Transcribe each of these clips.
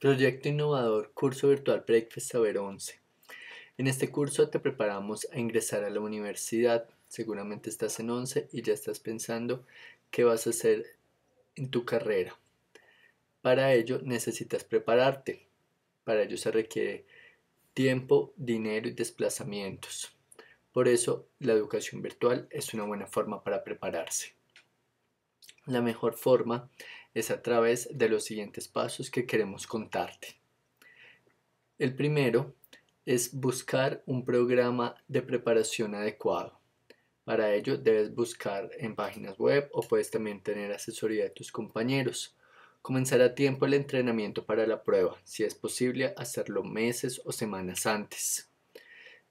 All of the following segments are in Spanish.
Proyecto innovador, curso virtual Breakfast Saber 11. En este curso te preparamos a ingresar a la universidad. Seguramente estás en 11 y ya estás pensando qué vas a hacer en tu carrera. Para ello necesitas prepararte. Para ello se requiere tiempo, dinero y desplazamientos. Por eso la educación virtual es una buena forma para prepararse. La mejor forma es a través de los siguientes pasos que queremos contarte. El primero es buscar un programa de preparación adecuado. Para ello debes buscar en páginas web o puedes también tener asesoría de tus compañeros. Comenzar a tiempo el entrenamiento para la prueba, si es posible hacerlo meses o semanas antes.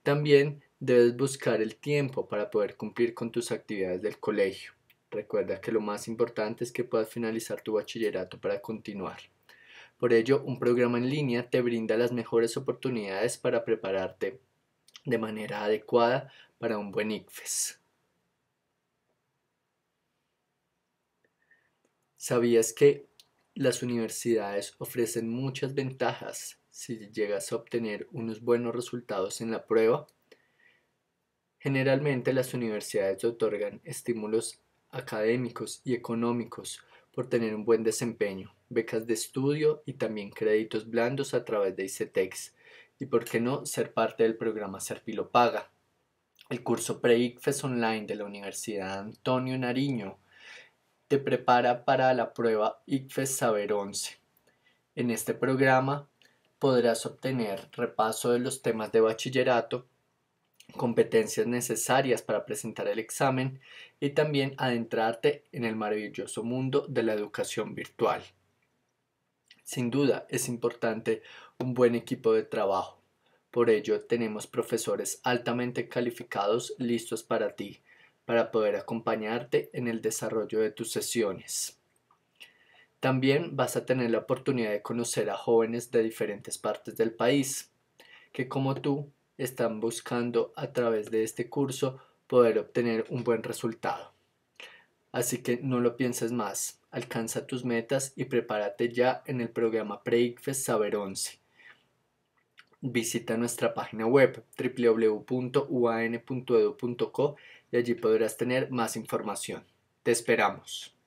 También debes buscar el tiempo para poder cumplir con tus actividades del colegio. Recuerda que lo más importante es que puedas finalizar tu bachillerato para continuar. Por ello, un programa en línea te brinda las mejores oportunidades para prepararte de manera adecuada para un buen ICFES. ¿Sabías que las universidades ofrecen muchas ventajas si llegas a obtener unos buenos resultados en la prueba? Generalmente las universidades otorgan estímulos académicos y económicos por tener un buen desempeño, becas de estudio y también créditos blandos a través de ICETEX y por qué no ser parte del programa Serpilo Paga, el curso pre-ICFES online de la Universidad Antonio Nariño te prepara para la prueba ICFES Saber 11. En este programa podrás obtener repaso de los temas de bachillerato competencias necesarias para presentar el examen y también adentrarte en el maravilloso mundo de la educación virtual. Sin duda es importante un buen equipo de trabajo. Por ello tenemos profesores altamente calificados listos para ti, para poder acompañarte en el desarrollo de tus sesiones. También vas a tener la oportunidad de conocer a jóvenes de diferentes partes del país, que como tú están buscando a través de este curso poder obtener un buen resultado. Así que no lo pienses más, alcanza tus metas y prepárate ya en el programa pre Saber 11. Visita nuestra página web www.uan.edu.co y allí podrás tener más información. Te esperamos.